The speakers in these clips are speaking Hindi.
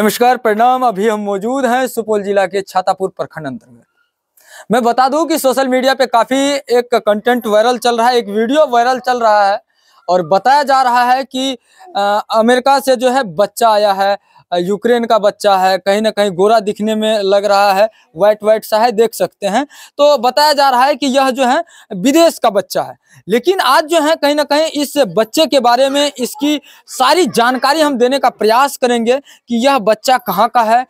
नमस्कार प्रणाम अभी हम मौजूद हैं सुपौल जिला के छातापुर प्रखंड अंतर्गत मैं बता दूं कि सोशल मीडिया पे काफी एक कंटेंट वायरल चल रहा है एक वीडियो वायरल चल रहा है और बताया जा रहा है कि आ, अमेरिका से जो है बच्चा आया है यूक्रेन का बच्चा है कहीं ना कहीं गोरा दिखने में लग रहा है व्हाइट व्हाइट सा है देख सकते हैं तो बताया जा रहा है कि यह जो है विदेश का बच्चा है लेकिन आज जो है कहीं ना कहीं इस बच्चे के बारे में इसकी सारी जानकारी हम देने का प्रयास करेंगे कि यह बच्चा कहाँ का है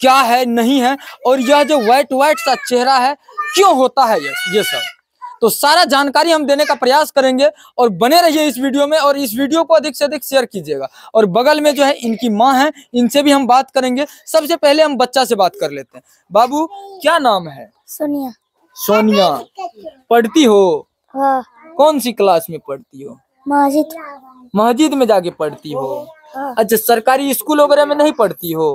क्या है नहीं है और यह जो व्हाइट व्हाइट सा चेहरा है क्यों होता है ये ये सब तो सारा जानकारी हम देने का प्रयास करेंगे और बने रहिए इस वीडियो में और इस वीडियो को अधिक से अधिक शेयर कीजिएगा और बगल में जो है इनकी माँ है इनसे भी हम बात करेंगे सबसे पहले हम बच्चा से बात कर लेते हैं बाबू क्या नाम है सोनिया सोनिया पढ़ती हो हाँ। कौन सी क्लास में पढ़ती हो मस्जिद मस्जिद में जाके पढ़ती हो अच्छा, अच्छा सरकारी स्कूल वगैरह में नहीं पढ़ती हो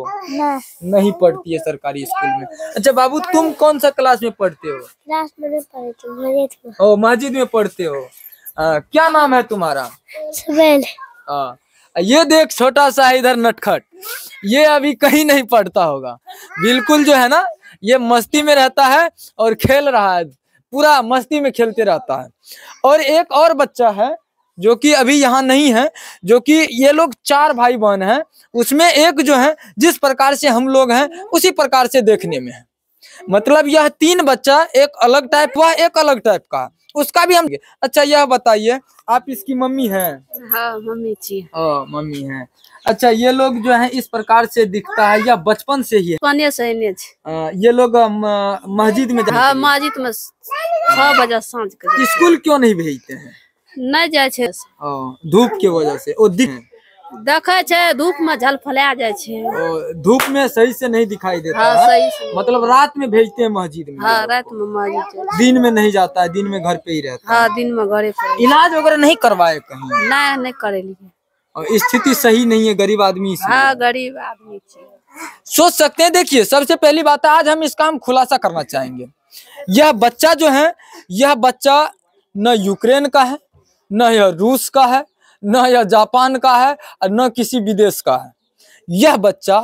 नहीं पढ़ती है सरकारी स्कूल में अच्छा बाबू तुम कौन सा क्लास में पढ़ते हो क्लास में मस्जिद में पढ़ते हो आ, क्या नाम है तुम्हारा आ, ये देख छोटा सा इधर नटखट ये अभी कहीं नहीं पढ़ता होगा बिल्कुल जो है ना ये मस्ती में रहता है और खेल रहा है पूरा मस्ती में खेलते रहता है और एक और बच्चा है जो कि अभी यहाँ नहीं है जो कि ये लोग चार भाई बहन हैं उसमें एक जो है जिस प्रकार से हम लोग हैं उसी प्रकार से देखने में है मतलब यह तीन बच्चा एक अलग टाइप हुआ एक अलग टाइप का उसका भी हम अच्छा यह बताइए आप इसकी मम्मी हैं हाँ मम्मी जी मम्मी हैं अच्छा ये लोग जो है इस प्रकार से दिखता है या बचपन से ही है आ, ये लोग मस्जिद में हाँ मस्जिद में छह बजे सांझ स्कूल क्यों नहीं भेजते हैं नहीं जाय छै धूप के वजह से ओ दिख हम्म। देखे छे धूप में झल फला जाय ओ धूप में सही से नहीं दिखाई देता हां सही से। मतलब रात में भेजते हैं मस्जिद में हां रात में मस्जिद दिन में नहीं जाता है दिन में घर पे ही रहता हां दिन में घर पे इलाज वगैरह नहीं करवाए कहीं ना नहीं करे और स्थिति सही नहीं है गरीब आदमी हां गरीब आदमी सोच सकते हैं देखिए सबसे पहली बात आज हम इस काम खुलासा करना चाहेंगे यह बच्चा जो है यह बच्चा न यूक्रेन का है न यह रूस का है न यह जापान का है और न किसी विदेश का है यह बच्चा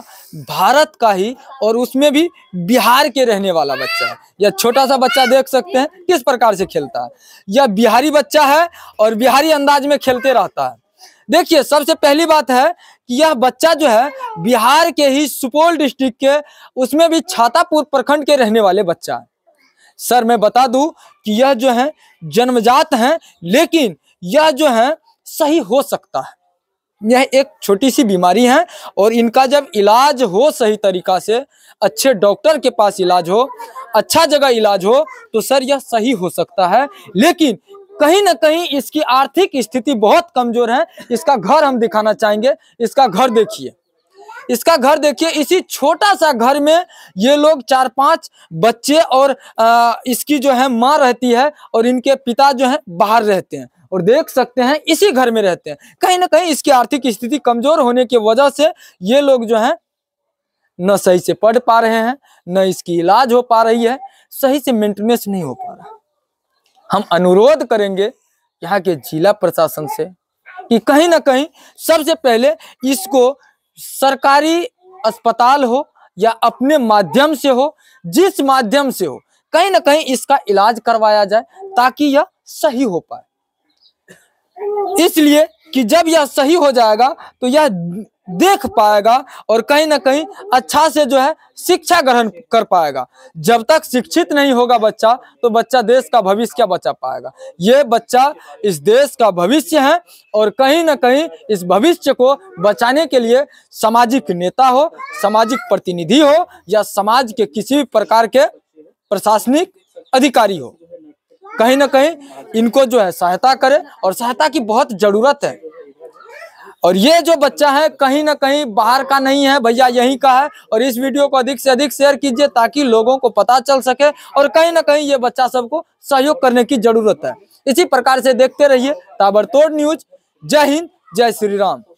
भारत का ही और उसमें भी बिहार के रहने वाला बच्चा है यह छोटा सा बच्चा देख सकते हैं किस प्रकार से खेलता है यह बिहारी बच्चा है और बिहारी अंदाज में खेलते रहता है देखिए सबसे पहली बात है कि यह बच्चा जो है बिहार के ही सुपौल डिस्ट्रिक्ट के उसमें भी छातापुर प्रखंड के रहने वाले बच्चा है सर मैं बता दूं कि यह जो है जन्मजात हैं लेकिन यह जो है सही हो सकता है यह एक छोटी सी बीमारी है और इनका जब इलाज हो सही तरीका से अच्छे डॉक्टर के पास इलाज हो अच्छा जगह इलाज हो तो सर यह सही हो सकता है लेकिन कहीं ना कहीं इसकी आर्थिक स्थिति बहुत कमजोर है इसका घर हम दिखाना चाहेंगे इसका घर देखिए इसका घर देखिए इसी छोटा सा घर में ये लोग चार पांच बच्चे और आ, इसकी जो है माँ रहती है और इनके पिता जो है बाहर रहते हैं और देख सकते हैं इसी घर में रहते हैं कहीं ना कहीं इसकी आर्थिक स्थिति कमजोर होने की वजह से ये लोग जो है न सही से पढ़ पा रहे हैं न इसकी इलाज हो पा रही है सही से मेंटेनेंस नहीं हो पा रहा हम अनुरोध करेंगे यहाँ के जिला प्रशासन से कि कहीं ना कहीं सबसे पहले इसको सरकारी अस्पताल हो या अपने माध्यम से हो जिस माध्यम से हो कहीं ना कहीं इसका इलाज करवाया जाए ताकि यह सही हो पाए इसलिए कि जब यह सही हो जाएगा तो यह देख पाएगा और कहीं ना कहीं अच्छा से जो है शिक्षा ग्रहण कर पाएगा जब तक शिक्षित नहीं होगा बच्चा तो बच्चा देश का भविष्य क्या बचा पाएगा ये बच्चा इस देश का भविष्य है और कहीं ना कहीं इस भविष्य को बचाने के लिए सामाजिक नेता हो सामाजिक प्रतिनिधि हो या समाज के किसी भी प्रकार के प्रशासनिक अधिकारी हो कहीं ना कहीं इनको जो है सहायता करे और सहायता की बहुत जरूरत है और ये जो बच्चा है कहीं ना कहीं बाहर का नहीं है भैया यहीं का है और इस वीडियो को अधिक से अधिक शेयर कीजिए ताकि लोगों को पता चल सके और कहीं ना कहीं ये बच्चा सबको सहयोग करने की जरूरत है इसी प्रकार से देखते रहिए ताबड़तोड़ न्यूज जय हिंद जय श्री राम